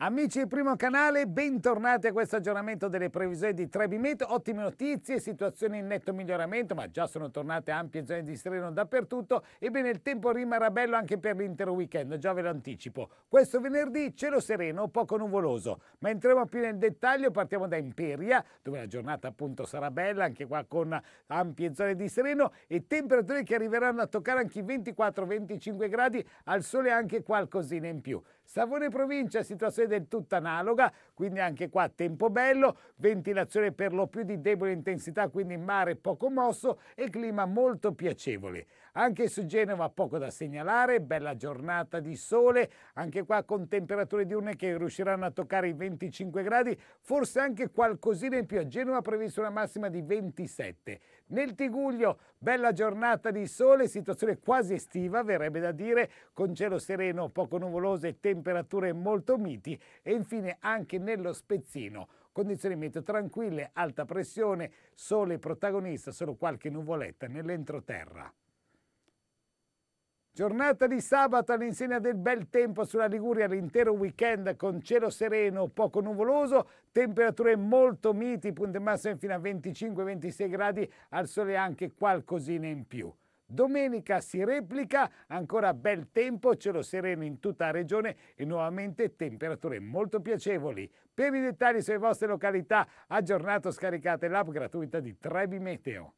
Amici del primo canale, bentornati a questo aggiornamento delle previsioni di Trebimento. Ottime notizie, situazione in netto miglioramento, ma già sono tornate ampie zone di sereno dappertutto. Ebbene, il tempo rimarrà bello anche per l'intero weekend, già ve lo anticipo. Questo venerdì cielo sereno, poco nuvoloso. Ma entriamo più nel dettaglio, partiamo da Imperia, dove la giornata appunto sarà bella, anche qua con ampie zone di sereno e temperature che arriveranno a toccare anche i 24-25 gradi, al sole anche qualcosina in più. Savone provincia, situazione del tutto analoga, quindi anche qua tempo bello, ventilazione per lo più di debole intensità, quindi mare poco mosso e clima molto piacevole. Anche su Genova poco da segnalare, bella giornata di sole, anche qua con temperature diurne che riusciranno a toccare i 25 gradi, forse anche qualcosina in più. A Genova previsto una massima di 27. Nel Tiguglio, bella giornata di sole, situazione quasi estiva, verrebbe da dire, con cielo sereno, poco nuvoloso e temperature molto miti, e infine anche nello Spezzino. Condizioni meteo tranquille, alta pressione, sole protagonista, solo qualche nuvoletta nell'entroterra. Giornata di sabato all'insegna del bel tempo sulla Liguria, l'intero weekend con cielo sereno, poco nuvoloso, temperature molto miti, punte massime fino a 25-26 gradi, al sole anche qualcosina in più. Domenica si replica, ancora bel tempo, cielo sereno in tutta la regione e nuovamente temperature molto piacevoli. Per i dettagli sulle vostre località, aggiornato scaricate l'app gratuita di Trebi Meteo.